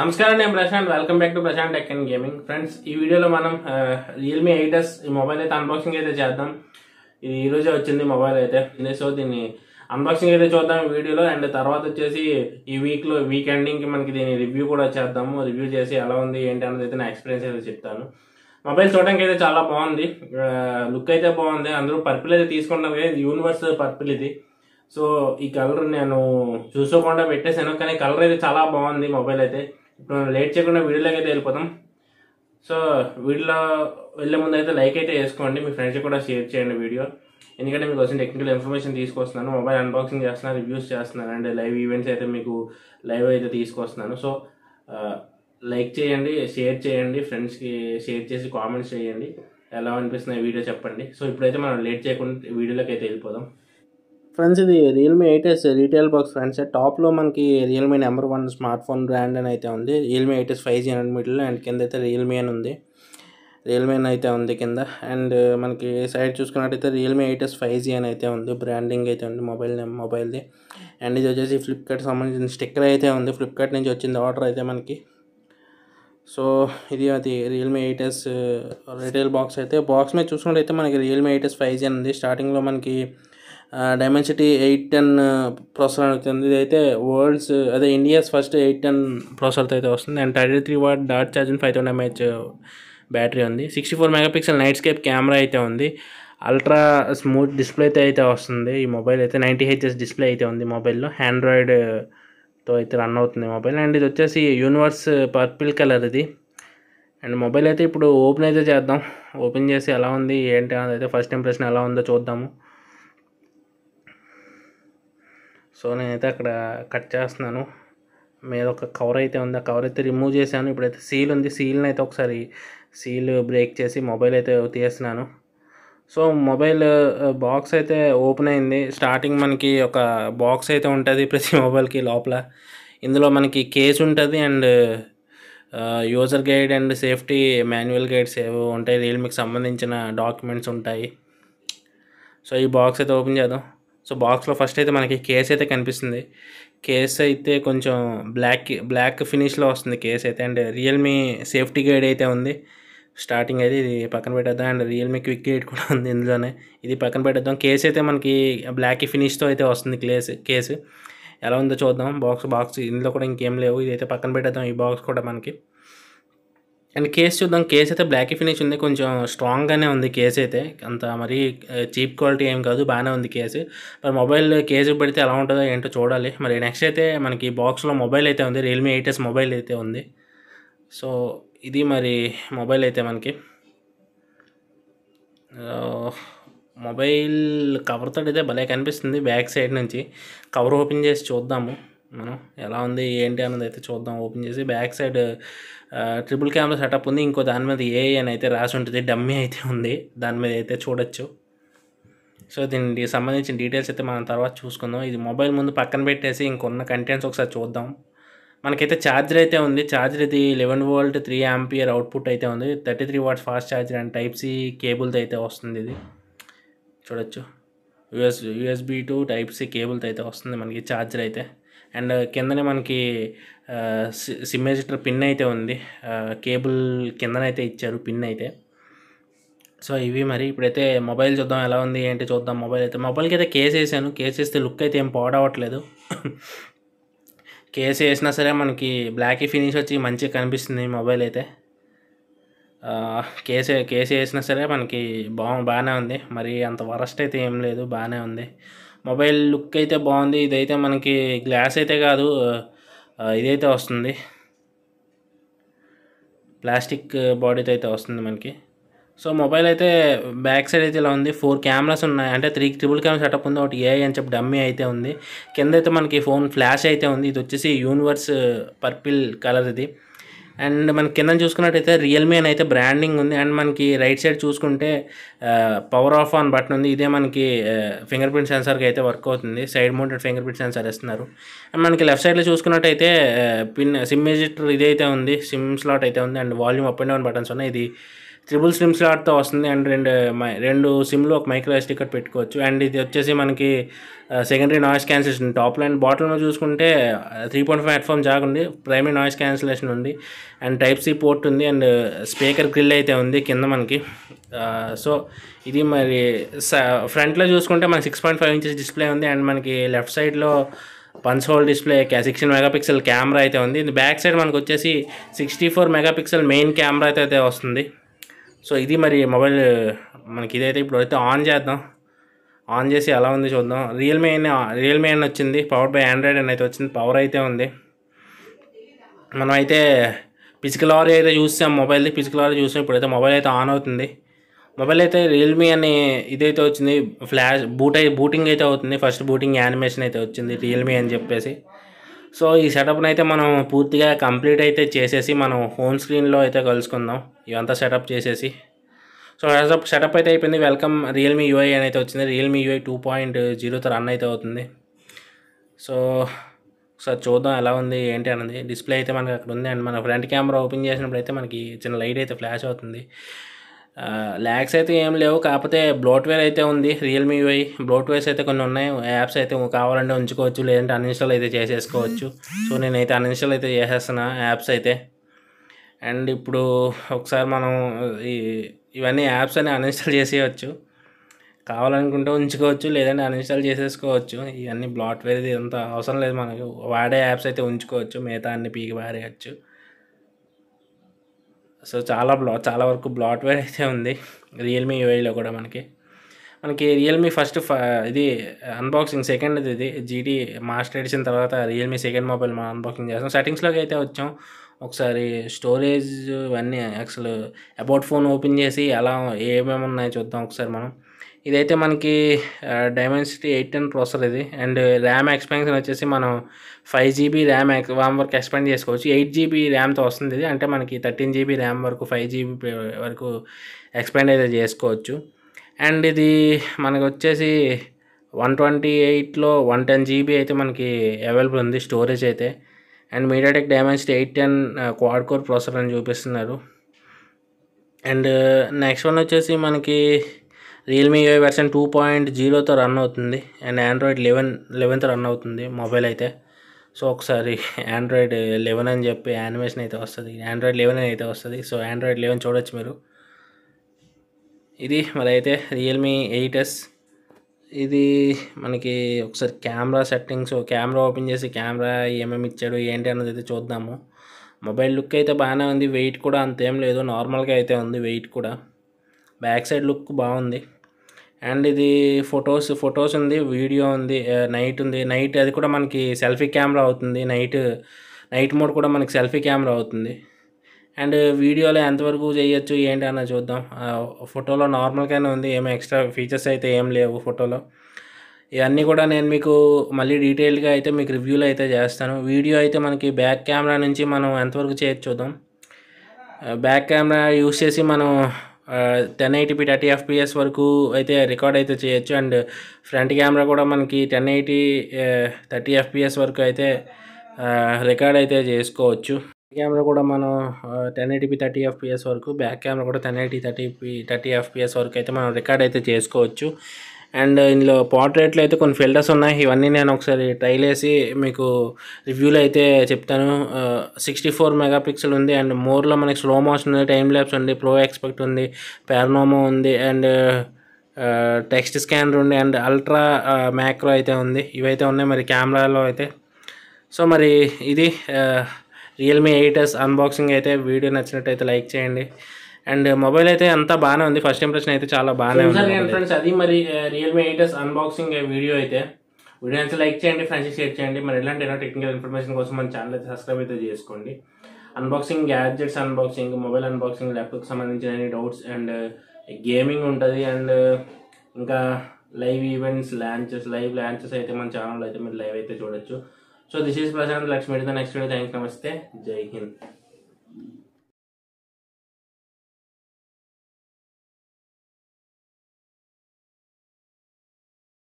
నమస్కారం నేను Prashanth welcome back to Prashanth tech and gaming friends ఈ వీడియోలో మనం రియల్మీ ఎయిటర్స్ ఈ మొబైల్ అయితే అన్బాక్సింగ్ అయితే చేద్దాం ఇది ఈ రోజే వచ్చింది మొబైల్ అయితే సో దీన్ని అన్బాక్సింగ్ అయితే చూద్దాం ఈ వీడియోలో అండ్ తర్వాత వచ్చేసి ఈ వీక్లో వీక్ ఎండింగ్కి మనకి దీని రివ్యూ కూడా చేద్దాము రివ్యూ చేసి ఎలా ఉంది ఏంటి అన్నది అయితే నా ఎక్స్పీరియన్స్ అయితే చెప్తాను మొబైల్ చూడడానికి అయితే చాలా బాగుంది లుక్ అయితే బాగుంది అందరూ పర్పుల్ అయితే తీసుకుంటారు కదా యూనివర్స్ పర్పుల్ ఇది సో ఈ కలర్ నేను చూసుకోకుండా పెట్టేసాను కానీ కలర్ అయితే చాలా బాగుంది మొబైల్ అయితే ఇప్పుడు లేట్ చేయకుండా వీడియోలోకి అయితే వెళ్ళిపోతాం సో వీడియోలో వెళ్ళే ముందు అయితే లైక్ అయితే వేసుకోండి మీ ఫ్రెండ్స్కి కూడా షేర్ చేయండి వీడియో ఎందుకంటే మీకు వచ్చిన టెక్నికల్ ఇన్ఫర్మేషన్ తీసుకొస్తున్నాను మొబైల్ అన్బాక్సింగ్ చేస్తున్నాను రివ్యూస్ చేస్తున్నాను అండ్ లైవ్ ఈవెంట్స్ అయితే మీకు లైవ్ అయితే తీసుకొస్తున్నాను సో లైక్ చేయండి షేర్ చేయండి ఫ్రెండ్స్కి షేర్ చేసి కామెంట్స్ చేయండి ఎలా అనిపిస్తున్నాయి వీడియో చెప్పండి సో ఇప్పుడైతే మనం లేట్ చేయకుండా వీడియోలోకి అయితే వెళ్ళిపోదాం ఫ్రెండ్స్ ఇది Realme eight S retail box friends టాప్లో మనకి Realme number one smart phone brand అని అయితే ఉంది Realme eight S five G and middle and కింద అయితే రియల్మీ అని ఉంది రియల్మీ అని అయితే ఉంది కింద అండ్ మనకి సైడ్ చూసుకున్నట్టయితే Realme eight S five G అని అయితే ఉంది బ్రాండింగ్ అయితే ఉంది మొబైల్ మొబైల్ది అండ్ ఇది వచ్చేసి ఫ్లిప్కార్ట్ సంబంధించిన స్టిక్కర్ అయితే ఉంది ఫ్లిప్కార్ట్ నుంచి వచ్చింది ఆర్డర్ అయితే మనకి సో ఇది అది Realme eight S retail box అయితే బాక్స్ మీద చూసుకుంటే అయితే మనకి Realme eight S five G అని ఉంది స్టార్టింగ్లో మనకి డైమెన్సిటీ ఎయిట్ టెన్ ప్రాసెసర్ అవుతుంది ఇదైతే వరల్డ్స్ అదే ఇండియాస్ ఫస్ట్ ఎయిట్ టెన్ ప్రాసెసర్తో అయితే వస్తుంది అండ్ థర్టీ త్రీ వాట్ డాట్ charging five thousand MH battery ఉంది sixty four megapixel night scape camera అయితే ఉంది అల్ట్రా స్మూత్ డిస్ప్లే అయితే వస్తుంది ఈ మొబైల్ అయితే నైంటీ హెచ్ఎస్ డిస్ప్లే అయితే ఉంది మొబైల్లో హ్యాండ్రాయిడ్తో అయితే రన్ అవుతుంది మొబైల్ అండ్ ఇది వచ్చేసి యూనివర్స్ పర్పుల్ కలర్ ఇది అండ్ మొబైల్ అయితే ఇప్పుడు ఓపెన్ అయితే చేద్దాం ఓపెన్ చేసి ఎలా ఉంది ఏంటి అనేది అయితే ఫస్ట్ ఇంప్రెషన్ ఎలా ఉందో చూద్దాము సో నేనైతే అక్కడ కట్ చేస్తున్నాను మీద ఒక కవర్ అయితే ఉంది ఆ కవర్ అయితే రిమూవ్ చేశాను ఇప్పుడైతే సీల్ ఉంది సీల్ని అయితే ఒకసారి సీల్ బ్రేక్ చేసి మొబైల్ అయితే తీస్తున్నాను సో మొబైల్ బాక్స్ అయితే ఓపెన్ అయింది స్టార్టింగ్ మనకి ఒక బాక్స్ అయితే ఉంటుంది ప్రతి మొబైల్కి లోపల ఇందులో మనకి కేస్ ఉంటుంది and user guide and safety manual guides ఏవో ఉంటాయి రియల్మీకి సంబంధించిన డాక్యుమెంట్స్ ఉంటాయి సో ఈ బాక్స్ అయితే ఓపెన్ చేద్దాం సో బాక్స్లో ఫస్ట్ అయితే మనకి కేస్ అయితే కనిపిస్తుంది కేస్ అయితే కొంచెం బ్లాక్ బ్లాక్ ఫినిష్లో వస్తుంది కేస్ అయితే అండ్ రియల్మీ సేఫ్టీ గైడ్ అయితే ఉంది స్టార్టింగ్ అయితే ఇది పక్కన పెట్టేద్దాం అండ్ రియల్మీ క్విక్ గైడ్ కూడా ఉంది ఇందులోనే ఇది పక్కన పెట్టేద్దాం కేస్ అయితే మనకి బ్లాక్ ఫినిష్తో అయితే వస్తుంది క్లేస్ కేసు ఎలా ఉందో చూద్దాం బాక్స్ బాక్స్ ఇందులో కూడా ఇంకేం లేవు ఇది అయితే పక్కన పెట్టేద్దాం ఈ బాక్స్ కూడా మనకి అండ్ కేస్ చూద్దాం కేస్ అయితే బ్లాక్ ఫినిష్ ఉంది కొంచెం స్ట్రాంగ్గానే ఉంది కేస్ అయితే అంత మరీ చీప్ క్వాలిటీ ఏం కాదు బాగానే ఉంది కేసు మరి మొబైల్ కేసు పెడితే ఎలా ఉంటుందో ఏంటో చూడాలి మరి నెక్స్ట్ అయితే మనకి బాక్స్లో మొబైల్ అయితే ఉంది రియల్మీ ఎయిట్ ఎస్ మొబైల్ అయితే ఉంది సో ఇది మరి మొబైల్ అయితే మనకి మొబైల్ కవర్తో అయితే భలే కనిపిస్తుంది బ్యాక్ సైడ్ నుంచి కవర్ ఓపెన్ చేసి చూద్దాము మనం ఎలా ఉంది ఏంటి అన్నది అయితే చూద్దాం ఓపెన్ చేసి back side triple camera setup ఉంది ఇంకో దాని మీద ఏ అని అయితే రాసి ఉంటుంది డమ్మీ అయితే ఉంది దాని మీద అయితే చూడొచ్చు సో దీనికి సంబంధించిన డీటెయిల్స్ అయితే మనం తర్వాత చూసుకుందాం ఇది మొబైల్ ముందు పక్కన పెట్టేసి ఇంకొన్న కంటెంట్స్ ఒకసారి చూద్దాం మనకైతే ఛార్జర్ అయితే ఉంది ఛార్జర్ ఇది eleven volt three ampere output అయితే ఉంది thirty three watts fast charger and type C కేబుల్తో అయితే వస్తుంది ఇది చూడొచ్చు US USB to type C కేబుల్తో అయితే వస్తుంది మనకి ఛార్జర్ అయితే అండ్ కిందనే మనకి సిమ్ ఎజిటర్ పిన్ అయితే ఉంది కేబుల్ కిందనైతే ఇచ్చారు పిన్ అయితే సో ఇవి మరి ఇప్పుడైతే మొబైల్ చూద్దాం ఎలా ఉంది ఏంటి చూద్దాం మొబైల్ అయితే మొబైల్కి అయితే కేస్ వేసాను కేస్ వేస్తే లుక్ అయితే ఏం పాడవట్లేదు కేస్ వేసినా సరే మనకి బ్లాక్ ఫినిష్ వచ్చి మంచిగా కనిపిస్తుంది మొబైల్ అయితే కేసు కేసు వేసినా సరే మనకి బాగు బాగానే ఉంది మరి అంత వరస్ట్ అయితే ఏం లేదు బాగానే ఉంది మొబైల్ లుక్ అయితే బాగుంది ఇదైతే మనకి గ్లాస్ అయితే కాదు ఇదైతే వస్తుంది ప్లాస్టిక్ బాడీతో అయితే వస్తుంది మనకి సో మొబైల్ అయితే బ్యాక్ సైడ్ అయితే ఇలా ఉంది ఫోర్ కెమెరాస్ ఉన్నాయి అంటే త్రీ ట్రిపుల్ కెమెరా సెటప్ ఉంది ఒకటి ఏఐ అని చెప్పి డమ్మీ అయితే ఉంది కింద అయితే మనకి ఫోన్ ఫ్లాష్ అయితే ఉంది ఇది వచ్చేసి యూనివర్స్ పర్పిల్ కలర్ ఇది అండ్ మన కింద చూసుకున్నట్టయితే రియల్మీ అని అయితే బ్రాండింగ్ ఉంది అండ్ మనకి రైట్ సైడ్ చూసుకుంటే పవర్ ఆఫ్ ఆన్ బటన్ ఉంది ఇదే మనకి ఫింగర్ ప్రింట్ సెన్సార్కి అయితే వర్క్ అవుతుంది side mounted finger print sensor ఇస్తున్నారు అండ్ మనకి లెఫ్ట్ సైడ్లో చూసుకున్నట్టయితే పిన్ సిమ్ ఎజిటర్ ఇదైతే ఉంది సిమ్ స్లాట్ అయితే ఉంది and volume up and down buttons ఉన్నాయి ఇది ట్రిపుల్ సిమ్ స్లాట్తో వస్తుంది అండ్ రెండు మై రెండు సిమ్లు ఒక మైక్రో ఎస్ టికెట్ పెట్టుకోవచ్చు అండ్ ఇది వచ్చేసి మనకి secondary noise cancellation top line బాటిల్లో చూసుకుంటే three point five headphone jack ఉంది ప్రైమరీ నాయిస్ క్యాన్సిలేషన్ ఉంది అండ్ టైప్ సి పోర్ట్ ఉంది అండ్ స్పీకర్ గ్రిల్ అయితే ఉంది కింద మనకి సో ఇది మరి ఫ్రంట్లో చూసుకుంటే మనకి six point five inches display ఉంది అండ్ మనకి లెఫ్ట్ సైడ్లో punch hole display sixteen megapixel camera అయితే ఉంది బ్యాక్ సైడ్ మనకు వచ్చేసి sixty four megapixel main camera అయితే వస్తుంది సో ఇది మరి మొబైల్ మనకి ఇదైతే ఇప్పుడు అయితే ఆన్ చేద్దాం ఆన్ చేసి ఎలా ఉంది చూద్దాం రియల్మీ అని రియల్మీ అని వచ్చింది పవర్ బై ఆండ్రాయిడ్ అని అయితే వచ్చింది పవర్ అయితే ఉంది మనం అయితే ఫిజికల్ ఆర్ అయితే చూసాం మొబైల్ది ఫిజికల్ ఆర్ చూసాం అయితే మొబైల్ అయితే ఆన్ అవుతుంది మొబైల్ అయితే రియల్మీ అని ఇదైతే వచ్చింది ఫ్లాష్ బూట్ బూటింగ్ అయితే అవుతుంది ఫస్ట్ బూటింగ్ యానిమేషన్ అయితే వచ్చింది రియల్మీ అని చెప్పేసి సో ఈ సెటప్ని అయితే మనం పూర్తిగా కంప్లీట్ అయితే చేసేసి మనం హోమ్ స్క్రీన్లో అయితే కలుసుకుందాం ఇవంతా సెటప్ చేసేసి సో సెటప్ సెటప్ అయితే అయిపోయింది వెల్కమ్ రియల్మీ యూఐ అని అయితే వచ్చింది Realme UI two point zero run అయితే అవుతుంది సో ఒకసారి చూద్దాం ఎలా ఉంది ఏంటి అనేది డిస్ప్లే అయితే మనకి అక్కడ ఉంది అండ్ మన ఫ్రంట్ కెమెరా ఓపెన్ చేసినప్పుడు అయితే మనకి చిన్న లైట్ అయితే ఫ్లాష్ అవుతుంది ల్యాగ్స్ అయితే ఏం లేవు కాకపోతే బ్లోట్వేర్ అయితే ఉంది రియల్మీ వై బ్లోట్వేర్స్ అయితే కొన్ని ఉన్నాయి యాప్స్ అయితే కావాలంటే ఉంచుకోవచ్చు లేదంటే అన్ఇన్స్టాల్ అయితే చేసేసుకోవచ్చు సో నేనైతే అన్ఇన్స్టాల్ అయితే చేసేస్తున్నా యాప్స్ అయితే అండ్ ఇప్పుడు ఒకసారి మనం ఈ ఇవన్నీ యాప్స్ అని అన్ఇన్స్టాల్ చేసేయచ్చు కావాలనుకుంటే ఉంచుకోవచ్చు లేదంటే అన్ఇన్స్టాల్ చేసేసుకోవచ్చు ఇవన్నీ బ్లాట్వేర్ అంత అవసరం లేదు మనకు వాడే యాప్స్ అయితే ఉంచుకోవచ్చు మిగతా అన్ని పీకి పారేయచ్చు సో చాలా బ్లా చాలా వరకు బ్లాట్వేర్ అయితే ఉంది రియల్మీ యూఐలో కూడా మనకి మనకి రియల్మీ ఫస్ట్ ఇది అన్బాక్సింగ్ సెకండ్ ఇది జీటీ మాస్టర్ ఎడిషన్ తర్వాత రియల్మీ సెకండ్ మొబైల్ మనం అన్బాక్సింగ్ చేస్తాం సెట్టింగ్స్లోకి అయితే వచ్చాం ఒకసారి స్టోరేజ్ ఇవన్నీ అసలు అబౌట్ ఫోన్ ఓపెన్ చేసి ఎలా ఏమేమి ఉన్నాయో చూద్దాం ఒకసారి మనం ఇదైతే మనకి డైమెన్సిటీ ఎయిట్ టెన్ ప్రాసెసర్ ఇది అండ్ ర్యామ్ ఎక్స్పెన్షన్ వచ్చేసి మనం ఫైవ్ జీబీ ర్యామ్ ర్యామ్ వరకు ఎక్స్పెండ్ చేసుకోవచ్చు ఎయిట్ జీబీ ర్యామ్తో వస్తుంది ఇది అంటే మనకి థర్టీన్ జీబీ ర్యామ్ వరకు ఫైవ్ జీబీ వరకు ఎక్స్పెండ్ అయితే చేసుకోవచ్చు అండ్ ఇది మనకు వచ్చేసి వన్ ట్వంటీ ఎయిట్లో వన్ టెన్ జీబీ అయితే మనకి అవైలబుల్ ఉంది స్టోరేజ్ అయితే and MediaTek Dimensity eight ten quad core processor అని చూపిస్తున్నారు అండ్ నెక్స్ట్ వన్ వచ్చేసి మనకి Realme UI version two point జీరోతో రన్ అవుతుంది అండ్ ఆండ్రాయిడ్ లెవెన్ లెవెన్తో రన్ అవుతుంది మొబైల్ అయితే సో ఒకసారి ఆండ్రాయిడ్ లెవెన్ అని చెప్పి యానిమేషన్ అయితే వస్తుంది ఆండ్రాయిడ్ లెవెన్ అయితే వస్తుంది సో ఆండ్రాయిడ్ లెవెన్ చూడొచ్చు మీరు ఇది మరి అయితే రియల్మీ ఎయిట్ ఎస్ ఇది మనకి ఒకసారి కెమెరా సెట్టింగ్స్ కెమెరా ఓపెన్ చేసి కెమెరా ఏమేమి ఇచ్చాడు ఏంటి అన్నది అయితే చూద్దాము మొబైల్ లుక్ అయితే బాగానే ఉంది వెయిట్ కూడా అంతేం లేదు నార్మల్గా అయితే ఉంది వెయిట్ కూడా బ్యాక్ సైడ్ లుక్ బాగుంది అండ్ ఇది ఫొటోస్ ఫొటోస్ ఉంది వీడియో ఉంది నైట్ ఉంది నైట్ అది కూడా మనకి సెల్ఫీ కెమెరా అవుతుంది నైట్ నైట్ మోడ్ కూడా మనకి సెల్ఫీ కెమెరా అవుతుంది అండ్ వీడియోలో ఎంతవరకు చేయొచ్చు ఏంటి అన్న చూద్దాం ఫోటోలో నార్మల్గానే ఉంది ఏమో ఎక్స్ట్రా ఫీచర్స్ అయితే ఏం లేవు ఫోటోలో ఇవన్నీ కూడా నేను మీకు మళ్ళీ డీటెయిల్గా అయితే మీకు రివ్యూలు అయితే చేస్తాను వీడియో అయితే మనకి బ్యాక్ కెమెరా నుంచి మనం ఎంతవరకు చేయొచ్చు చూద్దాం బ్యాక్ కెమెరా యూస్ చేసి మనం టెన్ ఎయిటీపీ థర్టీ ఎఫ్పిఎస్ వరకు అయితే రికార్డ్ అయితే చేయొచ్చు అండ్ ఫ్రంట్ కెమెరా కూడా మనకి టెన్ ఎయిటీ థర్టీ ఎఫ్పిఎస్ వరకు అయితే రికార్డ్ uh, అయితే చేసుకోవచ్చు కెమెరా కూడా మనం టెన్ ఎయిటీపీ థర్టీ ఎఫ్పిఎస్ వరకు బ్యాక్ కెమెరా కూడా ten eighty thirty thirty FPS వరకు అయితే మనం రికార్డ్ అయితే చేసుకోవచ్చు అండ్ ఇందులో పోర్ట్రేట్లో అయితే కొన్ని ఫిల్టర్స్ ఉన్నాయి ఇవన్నీ నేను ఒకసారి ట్రైల్ వేసి మీకు రివ్యూలు అయితే చెప్తాను సిక్స్టీ ఫోర్ మెగా పిక్సెల్ ఉంది అండ్ మోర్లో మనకి స్లో మోషన్ ఉంది టైం ల్యాబ్స్ ఉంది ప్రో ఎక్స్పెక్ట్ ఉంది పారనోమో ఉంది అండ్ టెక్స్ట్ స్కానర్ ఉంది అండ్ అల్ట్రా మ్యాక్రో అయితే ఉంది ఇవైతే ఉన్నాయి మరి కెమెరాలో అయితే సో మరి ఇది రియల్మీ ఎయిట్ ఎస్ అన్బాక్సింగ్ అయితే వీడియో నచ్చినట్టయితే లైక్ చేయండి అండ్ మొబైల్ అయితే అంత బాగానే ఉంది ఫస్ట్ ఇంప్రెషన్ అయితే చాలా బాగానే ఉంది ఫ్రెండ్స్ అది మరి రియల్మీ ఎయిటెస్ అన్బాక్సింగ్ వీడియో అయితే వీడియో అయితే లైక్ చేయండి ఫ్రెండ్స్ షేర్ చేయండి మరి ఎలాంటి ఎన్నో టెక్నికల్ ఇన్ఫర్మేషన్ కోసం మన ఛానల్ అయితే సబ్స్క్రైబ్ అయితే చేసుకోండి unboxing gadgets unboxing mobile unboxing laptop సంబంధించిన అన్ని డౌట్స్ అండ్ గేమింగ్ ఉంటుంది అండ్ ఇంకా live events launches live launches అయితే మన ఛానల్ అయితే మీరు లైవ్ అయితే చూడొచ్చు so this is Prashant Lakshmi the next video thanks నమస్తే జై హింద్